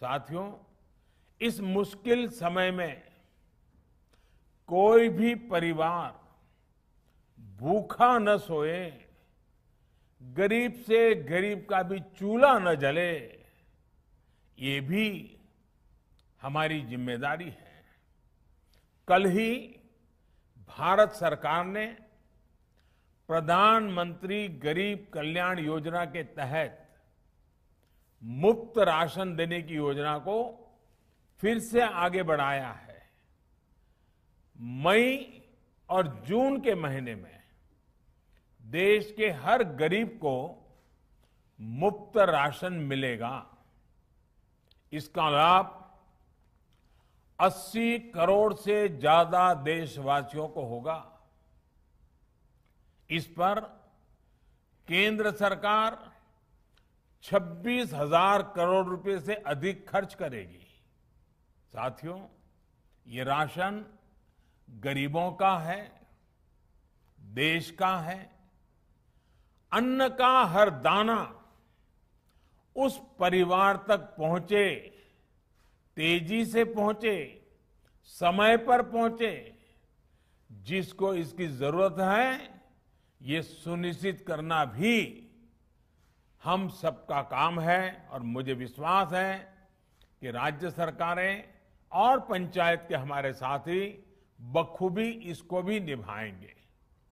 साथियों इस मुश्किल समय में कोई भी परिवार भूखा न सोए गरीब से गरीब का भी चूल्हा न जले ये भी हमारी जिम्मेदारी है कल ही भारत सरकार ने प्रधानमंत्री गरीब कल्याण योजना के तहत मुफ्त राशन देने की योजना को फिर से आगे बढ़ाया है मई और जून के महीने में देश के हर गरीब को मुफ्त राशन मिलेगा इसका लाभ 80 करोड़ से ज्यादा देशवासियों को होगा इस पर केंद्र सरकार छब्बीस हजार करोड़ रुपए से अधिक खर्च करेगी साथियों ये राशन गरीबों का है देश का है अन्न का हर दाना उस परिवार तक पहुंचे तेजी से पहुंचे समय पर पहुंचे जिसको इसकी जरूरत है ये सुनिश्चित करना भी हम सबका काम है और मुझे विश्वास है कि राज्य सरकारें और पंचायत के हमारे साथी बखूबी इसको भी निभाएंगे